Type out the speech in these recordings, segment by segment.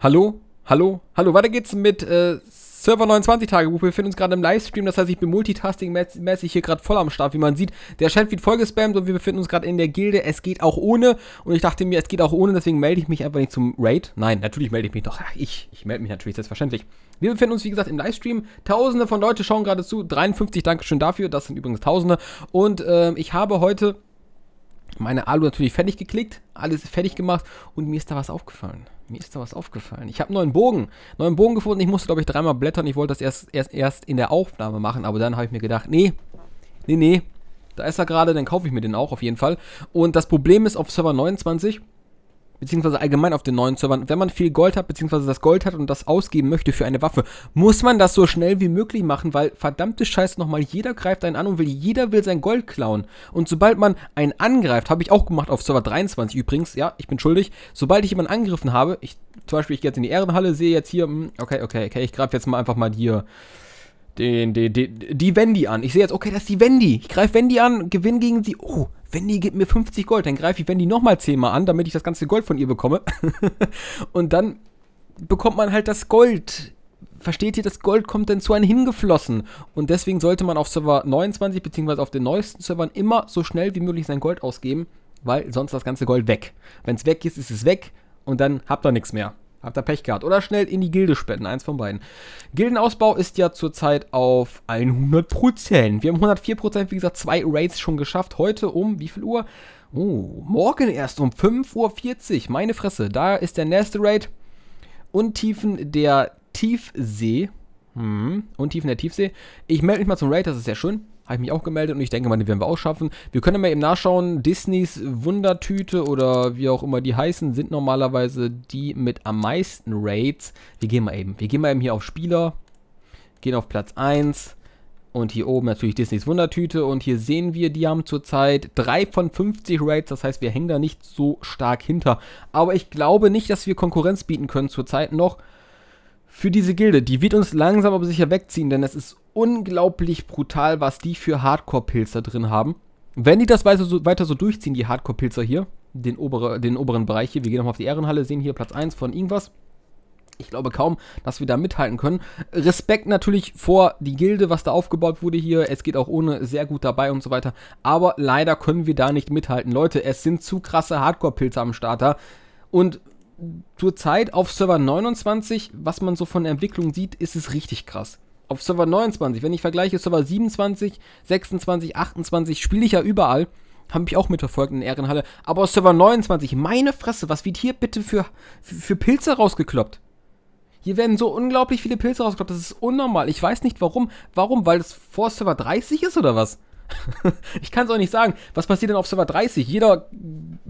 Hallo? Hallo? Hallo, weiter geht's mit äh, Server 29 Tagebuch. Wir befinden uns gerade im Livestream, das heißt, ich bin multitasking-mäßig hier gerade voll am Start, wie man sieht. Der Chat wird voll gespammt und wir befinden uns gerade in der Gilde. Es geht auch ohne. Und ich dachte mir, es geht auch ohne, deswegen melde ich mich einfach nicht zum Raid. Nein, natürlich melde ich mich doch. Ach, ich, ich melde mich natürlich, selbstverständlich. Wir befinden uns, wie gesagt, im Livestream. Tausende von Leute schauen gerade zu. 53, Dankeschön dafür. Das sind übrigens Tausende. Und äh, ich habe heute meine Alu natürlich fertig geklickt, alles fertig gemacht und mir ist da was aufgefallen. Mir ist da was aufgefallen. Ich habe einen neuen Bogen, neuen Bogen gefunden. Ich musste, glaube ich, dreimal blättern. Ich wollte das erst, erst, erst in der Aufnahme machen, aber dann habe ich mir gedacht, nee, nee, nee, da ist er gerade, dann kaufe ich mir den auch auf jeden Fall. Und das Problem ist, auf Server 29 beziehungsweise allgemein auf den neuen Servern, wenn man viel Gold hat, beziehungsweise das Gold hat und das ausgeben möchte für eine Waffe, muss man das so schnell wie möglich machen, weil verdammte Scheiße nochmal, jeder greift einen an und will, jeder will sein Gold klauen. Und sobald man einen angreift, habe ich auch gemacht auf Server 23 übrigens, ja, ich bin schuldig, sobald ich jemanden angegriffen habe, ich, zum Beispiel ich gehe jetzt in die Ehrenhalle, sehe jetzt hier, hm, okay, okay, okay, ich greife jetzt mal einfach mal hier den, den, den, die Wendy an. Ich sehe jetzt, okay, das ist die Wendy. Ich greife Wendy an, gewinne gegen sie. Oh, Wendy gibt mir 50 Gold, dann greife ich Wendy nochmal 10 Mal an, damit ich das ganze Gold von ihr bekomme. und dann bekommt man halt das Gold. Versteht ihr, das Gold kommt dann zu einem hingeflossen. Und deswegen sollte man auf Server 29 bzw. auf den neuesten Servern immer so schnell wie möglich sein Gold ausgeben, weil sonst das ganze Gold weg. Wenn es weg ist, ist es weg und dann habt ihr nichts mehr. Habt ihr Pech gehabt. Oder schnell in die Gilde spenden, eins von beiden. Gildenausbau ist ja zurzeit auf 100%. Wir haben 104%, wie gesagt, zwei Raids schon geschafft. Heute um wie viel Uhr? Oh, morgen erst um 5.40 Uhr. Meine Fresse, da ist der nächste Raid. Untiefen der Tiefsee. Mhm. Und tief in der Tiefsee. Ich melde mich mal zum Raid, das ist sehr schön. Habe ich mich auch gemeldet und ich denke mal, den werden wir auch schaffen. Wir können mal eben nachschauen, Disneys Wundertüte oder wie auch immer die heißen, sind normalerweise die mit am meisten Raids. Wir gehen mal eben. Wir gehen mal eben hier auf Spieler, gehen auf Platz 1. Und hier oben natürlich Disneys Wundertüte. Und hier sehen wir, die haben zurzeit 3 von 50 Raids. Das heißt, wir hängen da nicht so stark hinter. Aber ich glaube nicht, dass wir Konkurrenz bieten können zurzeit noch für diese Gilde. Die wird uns langsam aber sicher wegziehen, denn es ist unglaublich brutal, was die für Hardcore-Pilz drin haben. Wenn die das weiter so, weiter so durchziehen, die Hardcore-Pilzer hier, den, obere, den oberen Bereich hier, wir gehen nochmal auf die Ehrenhalle, sehen hier Platz 1 von irgendwas. Ich glaube kaum, dass wir da mithalten können. Respekt natürlich vor die Gilde, was da aufgebaut wurde hier. Es geht auch ohne sehr gut dabei und so weiter. Aber leider können wir da nicht mithalten. Leute, es sind zu krasse Hardcore-Pilze am Starter. Und zurzeit auf Server 29, was man so von der Entwicklung sieht, ist es richtig krass. Auf Server 29, wenn ich vergleiche Server 27, 26, 28, spiele ich ja überall. Habe ich auch mitverfolgt in der Ehrenhalle. Aber aus Server 29, meine Fresse, was wird hier bitte für, für, für Pilze rausgekloppt? Hier werden so unglaublich viele Pilze rausgekloppt, das ist unnormal. Ich weiß nicht warum. Warum? Weil es vor Server 30 ist oder was? ich kann es auch nicht sagen. Was passiert denn auf Server 30? Jeder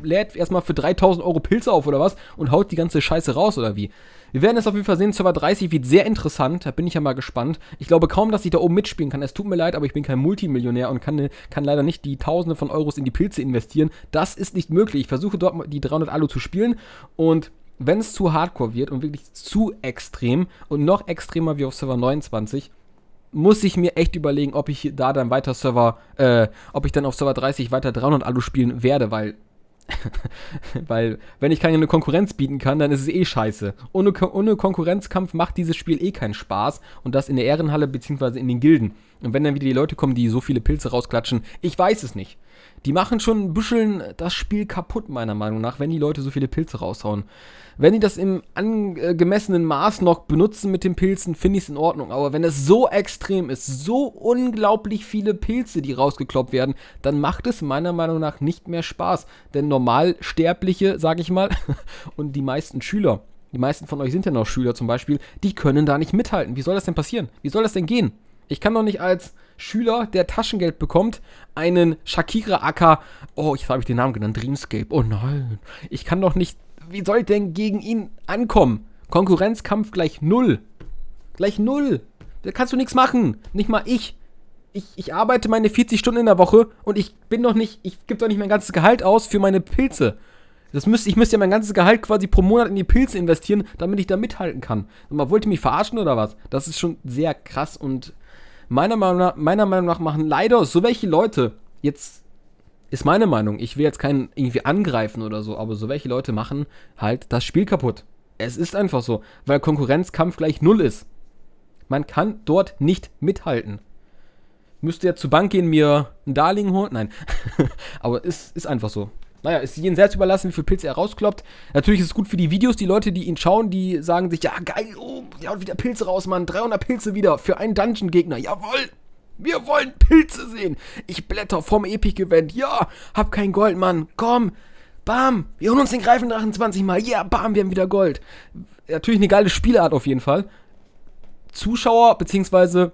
lädt erstmal für 3000 Euro Pilze auf oder was und haut die ganze Scheiße raus oder wie? Wir werden es auf jeden Fall sehen. Server 30 wird sehr interessant. Da bin ich ja mal gespannt. Ich glaube kaum, dass ich da oben mitspielen kann. Es tut mir leid, aber ich bin kein Multimillionär und kann, kann leider nicht die Tausende von Euros in die Pilze investieren. Das ist nicht möglich. Ich versuche dort die 300 Alu zu spielen und wenn es zu hardcore wird und wirklich zu extrem und noch extremer wie auf Server 29, muss ich mir echt überlegen, ob ich da dann weiter Server, äh, ob ich dann auf Server 30 weiter 300 Alu spielen werde, weil, weil, wenn ich keine Konkurrenz bieten kann, dann ist es eh scheiße. Ohne, ohne Konkurrenzkampf macht dieses Spiel eh keinen Spaß und das in der Ehrenhalle bzw. in den Gilden. Und wenn dann wieder die Leute kommen, die so viele Pilze rausklatschen, ich weiß es nicht. Die machen schon ein bisschen das Spiel kaputt, meiner Meinung nach, wenn die Leute so viele Pilze raushauen. Wenn die das im angemessenen Maß noch benutzen mit den Pilzen, finde ich es in Ordnung. Aber wenn es so extrem ist, so unglaublich viele Pilze, die rausgekloppt werden, dann macht es meiner Meinung nach nicht mehr Spaß. Denn Normalsterbliche, sage ich mal, und die meisten Schüler, die meisten von euch sind ja noch Schüler zum Beispiel, die können da nicht mithalten. Wie soll das denn passieren? Wie soll das denn gehen? Ich kann doch nicht als Schüler, der Taschengeld bekommt, einen Shakira Acker, oh, jetzt habe ich den Namen genannt, Dreamscape, oh nein. Ich kann doch nicht, wie soll ich denn gegen ihn ankommen? Konkurrenzkampf gleich null. Gleich null. Da kannst du nichts machen. Nicht mal ich. Ich, ich arbeite meine 40 Stunden in der Woche und ich bin doch nicht, ich gebe doch nicht mein ganzes Gehalt aus für meine Pilze. Das müsste, ich müsste ja mein ganzes Gehalt quasi pro Monat in die Pilze investieren, damit ich da mithalten kann. Und man wollte mich verarschen oder was? Das ist schon sehr krass und Meiner Meinung nach, meiner Meinung nach machen leider so welche Leute, jetzt ist meine Meinung, ich will jetzt keinen irgendwie angreifen oder so, aber so welche Leute machen halt das Spiel kaputt. Es ist einfach so, weil Konkurrenzkampf gleich null ist. Man kann dort nicht mithalten. Müsste ja zur Bank gehen, mir ein Darlehen holen. Nein, aber es ist einfach so naja, ist jedem selbst überlassen, wie viel Pilze er rauskloppt. Natürlich ist es gut für die Videos, die Leute, die ihn schauen, die sagen sich, ja geil, oh, ja und wieder Pilze raus, Mann, 300 Pilze wieder für einen Dungeon-Gegner, jawoll, wir wollen Pilze sehen. Ich blätter vom Epic-Event, ja, hab kein Gold, Mann, komm, bam, wir holen uns den Greifendrachen 20 Mal, ja, yeah, bam, wir haben wieder Gold. Natürlich eine geile Spielart auf jeden Fall. Zuschauer, beziehungsweise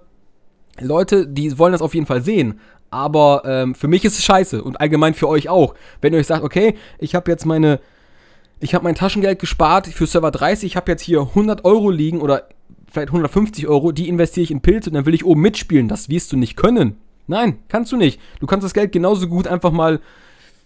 Leute, die wollen das auf jeden Fall sehen. Aber ähm, für mich ist es scheiße und allgemein für euch auch. Wenn ihr euch sagt, okay, ich habe jetzt meine, ich habe mein Taschengeld gespart für Server 30, ich habe jetzt hier 100 Euro liegen oder vielleicht 150 Euro, die investiere ich in Pilze und dann will ich oben mitspielen. Das wirst du nicht können. Nein, kannst du nicht. Du kannst das Geld genauso gut einfach mal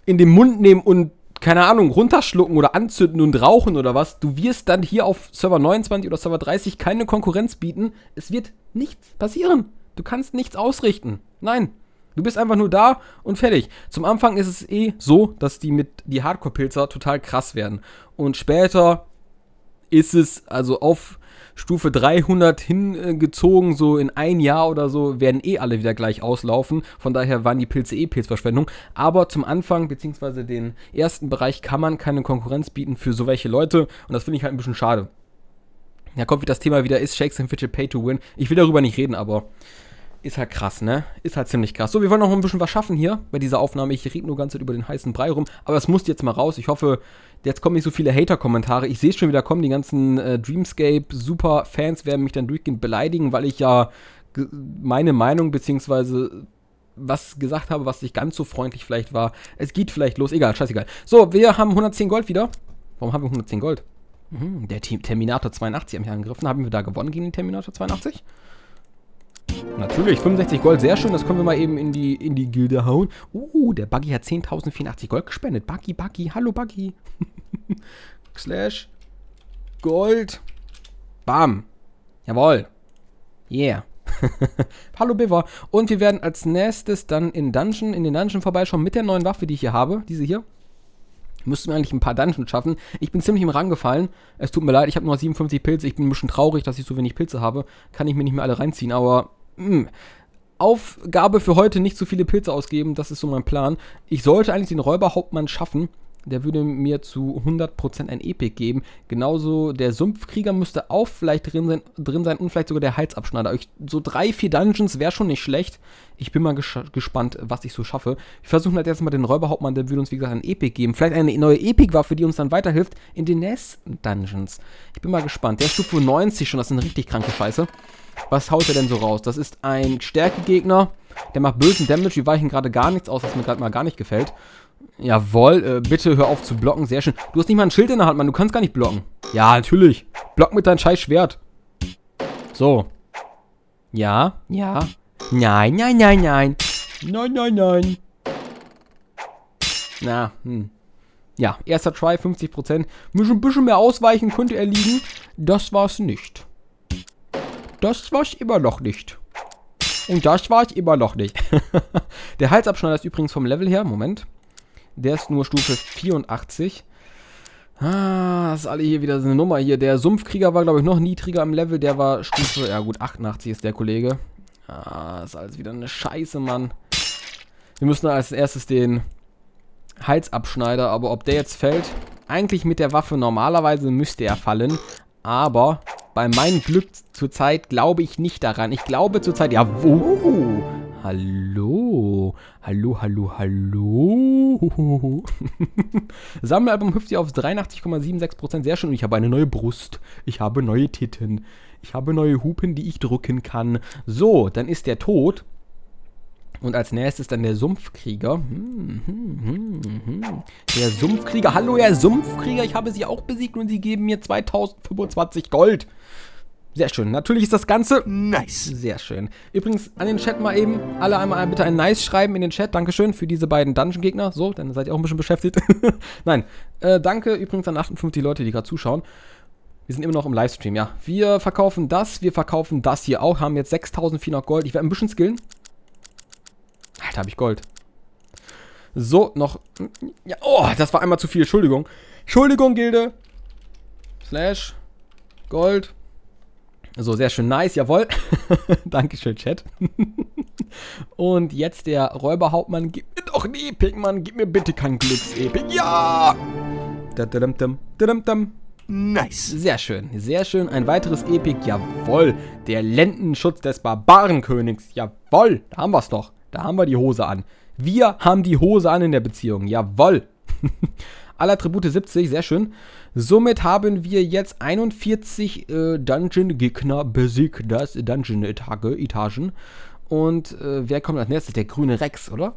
in den Mund nehmen und keine Ahnung, runterschlucken oder anzünden und rauchen oder was. Du wirst dann hier auf Server 29 oder Server 30 keine Konkurrenz bieten. Es wird nichts passieren. Du kannst nichts ausrichten. Nein, Du bist einfach nur da und fertig. Zum Anfang ist es eh so, dass die mit die Hardcore-Pilzer total krass werden. Und später ist es also auf Stufe 300 hingezogen, so in ein Jahr oder so, werden eh alle wieder gleich auslaufen. Von daher waren die Pilze eh Pilzverschwendung. Aber zum Anfang, beziehungsweise den ersten Bereich, kann man keine Konkurrenz bieten für so welche Leute. Und das finde ich halt ein bisschen schade. Ja, kommt, wieder das Thema wieder ist, Shakespeare Fidget Pay to Win. Ich will darüber nicht reden, aber ist halt krass, ne? Ist halt ziemlich krass. So, wir wollen noch ein bisschen was schaffen hier bei dieser Aufnahme. Ich rede nur ganz über den heißen Brei rum, aber es muss jetzt mal raus. Ich hoffe, jetzt kommen nicht so viele Hater-Kommentare. Ich sehe schon wieder kommen, die ganzen äh, Dreamscape-Super-Fans werden mich dann durchgehend beleidigen, weil ich ja meine Meinung bzw. was gesagt habe, was nicht ganz so freundlich vielleicht war. Es geht vielleicht los, egal, scheißegal. So, wir haben 110 Gold wieder. Warum haben wir 110 Gold? Mhm, der Terminator 82 haben wir angegriffen. Haben wir da gewonnen gegen den Terminator 82? Natürlich, 65 Gold, sehr schön. Das können wir mal eben in die, in die Gilde hauen. Uh, der Buggy hat 10.084 Gold gespendet. Buggy, Buggy, hallo Buggy. Slash Gold. Bam. Jawohl. Yeah. Hallo Biver. Und wir werden als nächstes dann in Dungeon, in den Dungeon vorbeischauen mit der neuen Waffe, die ich hier habe. Diese hier. Müssten wir eigentlich ein paar Dungeons schaffen. Ich bin ziemlich im Rang gefallen. Es tut mir leid, ich habe nur 57 Pilze. Ich bin ein bisschen traurig, dass ich so wenig Pilze habe. Kann ich mir nicht mehr alle reinziehen, aber mh, hm. Aufgabe für heute nicht zu viele Pilze ausgeben, das ist so mein Plan. Ich sollte eigentlich den Räuberhauptmann schaffen der würde mir zu 100% ein Epic geben. Genauso der Sumpfkrieger müsste auch vielleicht drin sein, drin sein und vielleicht sogar der Heizabschneider. Ich, so drei, vier Dungeons wäre schon nicht schlecht. Ich bin mal ges gespannt, was ich so schaffe. Wir versuchen halt jetzt mal den Räuberhauptmann, der würde uns wie gesagt ein Epic geben. Vielleicht eine neue Epic-Waffe, die uns dann weiterhilft in den nächsten Dungeons. Ich bin mal gespannt. Der ist Stufe 90 schon, das ist eine richtig kranke Scheiße. Was haut er denn so raus? Das ist ein Stärkegegner. Der macht bösen Damage. Wir weichen gerade gar nichts aus, was mir gerade mal gar nicht gefällt. Jawohl, äh, bitte hör auf zu blocken. Sehr schön. Du hast nicht mal ein Schild in der Hand, Mann. Du kannst gar nicht blocken. Ja, natürlich. Block mit deinem scheiß Schwert. So. Ja, ja. Nein, nein, nein, nein. Nein, nein, nein. Na, hm. Ja, erster Try, 50%. Müssen ein bisschen mehr ausweichen könnte er liegen. Das war's nicht. Das war's immer noch nicht. Und das war's immer noch nicht. der Halsabschneider ist übrigens vom Level her. Moment. Der ist nur Stufe 84. Ah, das ist alle hier wieder so eine Nummer hier. Der Sumpfkrieger war, glaube ich, noch niedriger im Level. Der war Stufe, ja gut, 88 ist der Kollege. Ah, das ist alles wieder eine Scheiße, Mann. Wir müssen als erstes den Halsabschneider, aber ob der jetzt fällt... Eigentlich mit der Waffe, normalerweise müsste er fallen. Aber bei meinem Glück zurzeit glaube ich nicht daran. Ich glaube zurzeit... Ja, wo? Hallo? Hallo. Hallo, hallo, Sammelalbum hüpft ihr auf 83,76%. Sehr schön. Und ich habe eine neue Brust. Ich habe neue Titten. Ich habe neue Hupen, die ich drücken kann. So, dann ist der Tod. Und als nächstes dann der Sumpfkrieger. Hm, hm, hm, der Sumpfkrieger. Hallo, Herr Sumpfkrieger. Ich habe sie auch besiegt und sie geben mir 2025 Gold. Sehr schön. Natürlich ist das Ganze nice. Sehr schön. Übrigens, an den Chat mal eben, alle einmal bitte ein nice schreiben in den Chat. Dankeschön für diese beiden Dungeon-Gegner. So, dann seid ihr auch ein bisschen beschäftigt. Nein, äh, danke übrigens an 58 Leute, die gerade zuschauen. Wir sind immer noch im Livestream, ja. Wir verkaufen das, wir verkaufen das hier auch. Haben jetzt 6400 Gold. Ich werde ein bisschen skillen. Alter, habe ich Gold. So, noch... Ja, oh, das war einmal zu viel. Entschuldigung. Entschuldigung, Gilde. Slash. Gold. So, sehr schön nice, jawohl. Dankeschön, Chat. Und jetzt der Räuberhauptmann. Gib mir doch ein Epic, Mann. Gib mir bitte kein Glücksepic. Ja! Nice. Sehr schön, sehr schön. Ein weiteres Epic, jawohl. Der Lendenschutz des Barbarenkönigs, jawohl. Da haben wir es doch. Da haben wir die Hose an. Wir haben die Hose an in der Beziehung, jawohl. aller Tribute 70, sehr schön. Somit haben wir jetzt 41 äh, Dungeon-Gegner besiegt, das Dungeon-Etagen. Und äh, wer kommt als nächstes? Der grüne Rex, oder?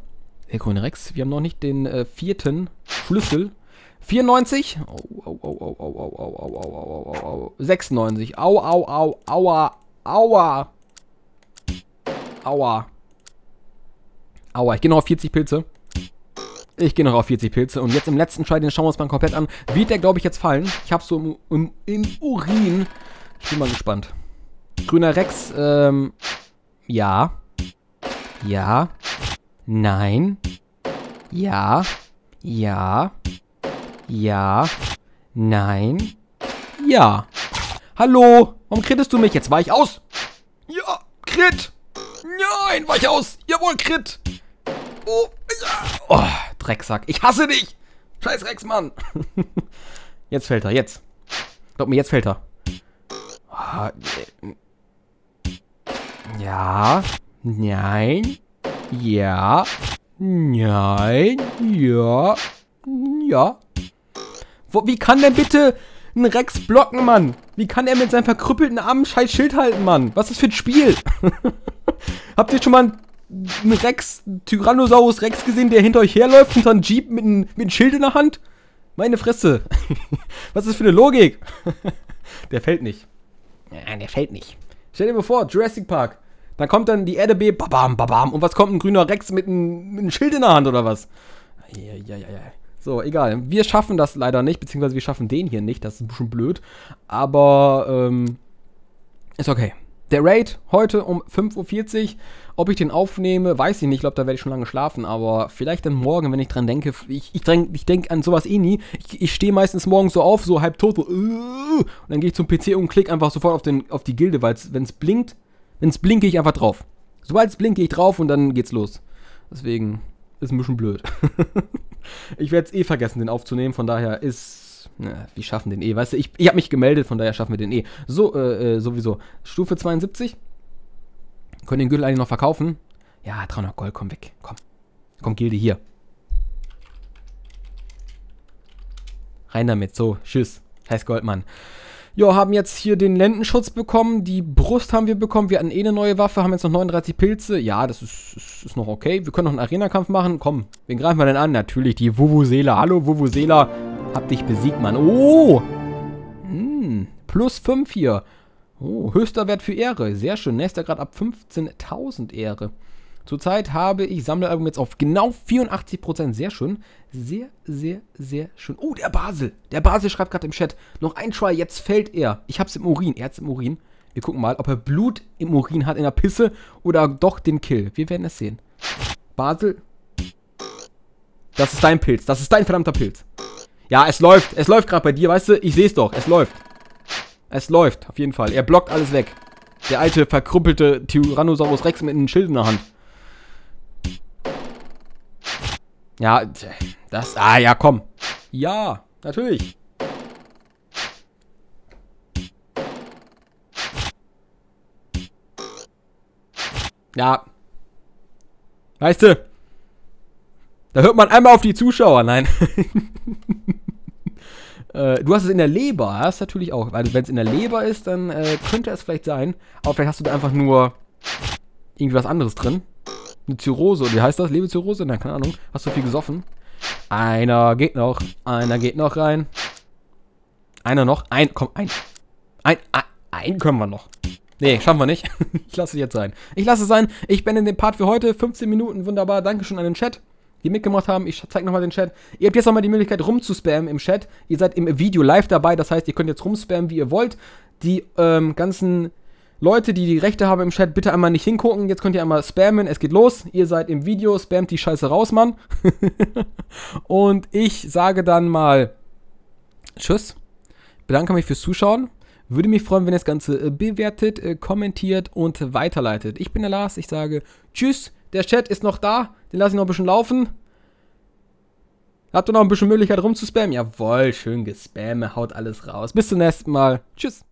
Der grüne Rex. Wir haben noch nicht den äh, vierten Schlüssel. 94. Au, au, au, au, au, au, au, au, au, au, au, au. 96. Au, au, au, aua, aua. Aua. Aua, ich gehe noch auf 40 Pilze. Ich gehe noch auf 40 Pilze. Und jetzt im letzten Try, den schauen wir uns mal komplett an. Wird der, glaube ich, jetzt fallen? Ich habe so im, im, im, Urin. Ich bin mal gespannt. Grüner Rex, ähm... Ja. Ja. Nein. Ja. Ja. Ja. Nein. Ja. Hallo. Warum krittest du mich? Jetzt weich aus. Ja. Krit. Nein, weich aus. Jawohl, Krit. Oh. Ja. Oh, Drecksack. Ich hasse dich! Scheiß Rex, Mann! jetzt fällt er, jetzt. Glaub mir, jetzt fällt er. Ah, äh, ja. Nein. Ja. Nein. Ja. Ja. Wo, wie kann denn bitte ein Rex blocken, Mann? Wie kann er mit seinem verkrüppelten Arm scheiß Schild halten, Mann? Was ist für ein Spiel? Habt ihr schon mal ein einen Rex, Tyrannosaurus Rex gesehen, der hinter euch herläuft, hinter einem Jeep mit einem, mit einem Schild in der Hand? Meine Fresse. Was ist für eine Logik? der fällt nicht. Ja, der fällt nicht. Stell dir mal vor, Jurassic Park. Da kommt dann die Erde B, babam, babam. Und was kommt ein grüner Rex mit einem, mit einem Schild in der Hand oder was? Ja, ja, ja, ja. So, egal. Wir schaffen das leider nicht, beziehungsweise wir schaffen den hier nicht. Das ist schon blöd. Aber, ähm, ist okay. Der Raid heute um 5.40 Uhr. Ob ich den aufnehme, weiß ich nicht. Ich glaube, da werde ich schon lange schlafen. Aber vielleicht dann morgen, wenn ich dran denke. Ich, ich, ich denke an sowas eh nie. Ich, ich stehe meistens morgens so auf, so halb tot. und dann gehe ich zum PC und klicke einfach sofort auf, den, auf die Gilde, weil wenn es blinkt, wenn es blinkt, gehe ich einfach drauf. Sobald es blinkt, gehe ich drauf und dann geht's los. Deswegen ist ein bisschen blöd. ich werde es eh vergessen, den aufzunehmen. Von daher ist na, wir schaffen den eh. Weißt du, ich, ich habe mich gemeldet, von daher schaffen wir den eh. So, äh, äh, sowieso. Stufe 72. Können den Gürtel eigentlich noch verkaufen? Ja, 300 Gold, komm weg. Komm. Komm, Gilde, hier. Rein damit. So, tschüss. Heiß Goldmann. Jo, haben jetzt hier den Lendenschutz bekommen, die Brust haben wir bekommen, wir hatten eh eine neue Waffe, haben jetzt noch 39 Pilze. Ja, das ist, ist, ist noch okay. Wir können noch einen Arena-Kampf machen. Komm, wen greifen wir denn an? Natürlich die Wuvu-Sela. Hallo Wuvu-Sela. Hab dich besiegt, Mann. Oh! Hm, plus 5 hier. Oh, höchster Wert für Ehre. Sehr schön. Nächster Grad ab 15.000 Ehre. Zurzeit habe ich Sammelalbum jetzt auf genau 84%. Sehr schön. Sehr, sehr, sehr schön. Oh, der Basel. Der Basel schreibt gerade im Chat. Noch ein Try, jetzt fällt er. Ich hab's im Urin. Er hat's im Urin. Wir gucken mal, ob er Blut im Urin hat, in der Pisse oder doch den Kill. Wir werden es sehen. Basel. Das ist dein Pilz. Das ist dein verdammter Pilz. Ja, es läuft. Es läuft gerade bei dir, weißt du? Ich sehe es doch. Es läuft. Es läuft, auf jeden Fall. Er blockt alles weg. Der alte, verkrüppelte Tyrannosaurus Rex mit einem Schild in der Hand. Ja, das... Ah, ja, komm. Ja, natürlich. Ja. Weißt du? Da hört man einmal auf die Zuschauer. Nein. äh, du hast es in der Leber, das ist natürlich auch. Weil wenn es in der Leber ist, dann äh, könnte es vielleicht sein. Aber vielleicht hast du da einfach nur irgendwie was anderes drin. Eine Zirrhose, wie heißt das? Lebezirrhose? Na, keine Ahnung. Hast du viel gesoffen? Einer geht noch. Einer geht noch rein. Einer noch. Ein, komm, ein. Ein, ein, können wir noch. Nee, schaffen wir nicht. ich lasse es jetzt sein. Ich lasse es sein. Ich bin in dem Part für heute. 15 Minuten, wunderbar. Dankeschön an den Chat die mitgemacht haben. Ich zeige nochmal den Chat. Ihr habt jetzt nochmal die Möglichkeit rumzuspammen im Chat. Ihr seid im Video live dabei, das heißt, ihr könnt jetzt rumspammen, wie ihr wollt. Die ähm, ganzen Leute, die die Rechte haben im Chat, bitte einmal nicht hingucken. Jetzt könnt ihr einmal spammen. Es geht los. Ihr seid im Video. Spammt die Scheiße raus, Mann. und ich sage dann mal Tschüss. Bedanke mich fürs Zuschauen. Würde mich freuen, wenn ihr das Ganze äh, bewertet, äh, kommentiert und weiterleitet. Ich bin der Lars. Ich sage Tschüss. Der Chat ist noch da. Den lasse ich noch ein bisschen laufen. Habt ihr noch ein bisschen Möglichkeit rumzuspammen? Jawohl, schön gespamme. Haut alles raus. Bis zum nächsten Mal. Tschüss.